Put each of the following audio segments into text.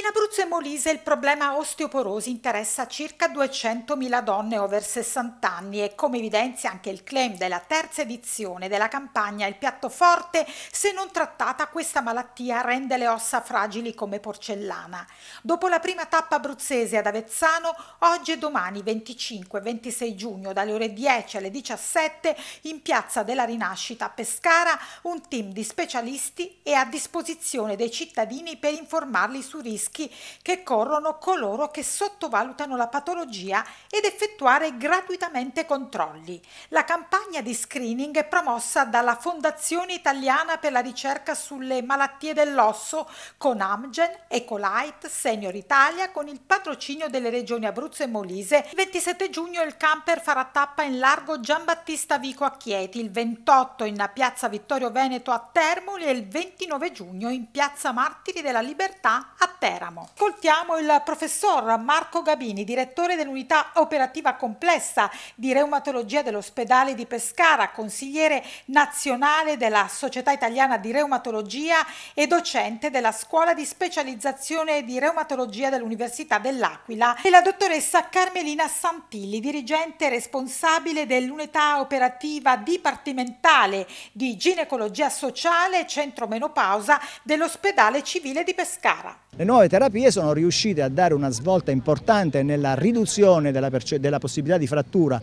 In Abruzzo e Molise il problema osteoporosi interessa circa 200.000 donne over 60 anni e come evidenzia anche il claim della terza edizione della campagna Il piatto forte, se non trattata questa malattia rende le ossa fragili come porcellana. Dopo la prima tappa abruzzese ad Avezzano, oggi e domani 25 e 26 giugno dalle ore 10 alle 17 in Piazza della Rinascita a Pescara un team di specialisti è a disposizione dei cittadini per informarli su rischi rischi che corrono coloro che sottovalutano la patologia ed effettuare gratuitamente controlli. La campagna di screening è promossa dalla Fondazione Italiana per la ricerca sulle malattie dell'osso con Amgen, Ecolite, Senior Italia con il patrocinio delle regioni Abruzzo e Molise. Il 27 giugno il camper farà tappa in largo Giambattista Vico a Chieti, il 28 in piazza Vittorio Veneto a Termoli e il 29 giugno in piazza Martiri della Libertà a Termoli. Teramo. Ascoltiamo il professor Marco Gabini, direttore dell'unità operativa complessa di reumatologia dell'ospedale di Pescara, consigliere nazionale della Società Italiana di Reumatologia e docente della scuola di specializzazione di reumatologia dell'Università dell'Aquila, e la dottoressa Carmelina Santilli, dirigente responsabile dell'unità operativa dipartimentale di ginecologia sociale e centro menopausa dell'ospedale civile di Pescara nuove terapie sono riuscite a dare una svolta importante nella riduzione della, della possibilità di frattura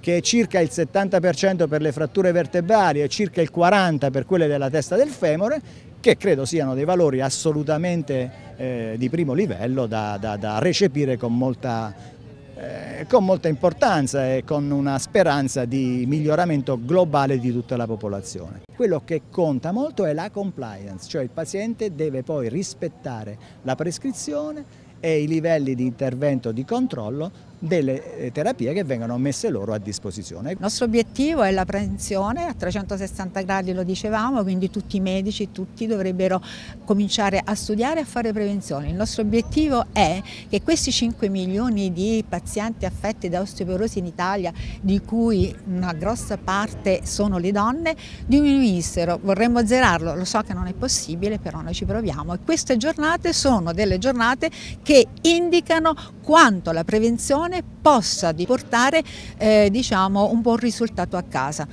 che è circa il 70% per le fratture vertebrali e circa il 40% per quelle della testa del femore, che credo siano dei valori assolutamente eh, di primo livello da, da, da recepire con molta con molta importanza e con una speranza di miglioramento globale di tutta la popolazione. Quello che conta molto è la compliance, cioè il paziente deve poi rispettare la prescrizione e i livelli di intervento di controllo delle eh, terapie che vengono messe loro a disposizione. Il nostro obiettivo è la prevenzione a 360 gradi, lo dicevamo, quindi tutti i medici, tutti dovrebbero cominciare a studiare e a fare prevenzione. Il nostro obiettivo è che questi 5 milioni di pazienti affetti da osteoporosi in Italia, di cui una grossa parte sono le donne, diminuissero. Vorremmo zerarlo, lo so che non è possibile, però noi ci proviamo. E queste giornate sono delle giornate che indicano quanto la prevenzione possa riportare eh, diciamo, un buon risultato a casa.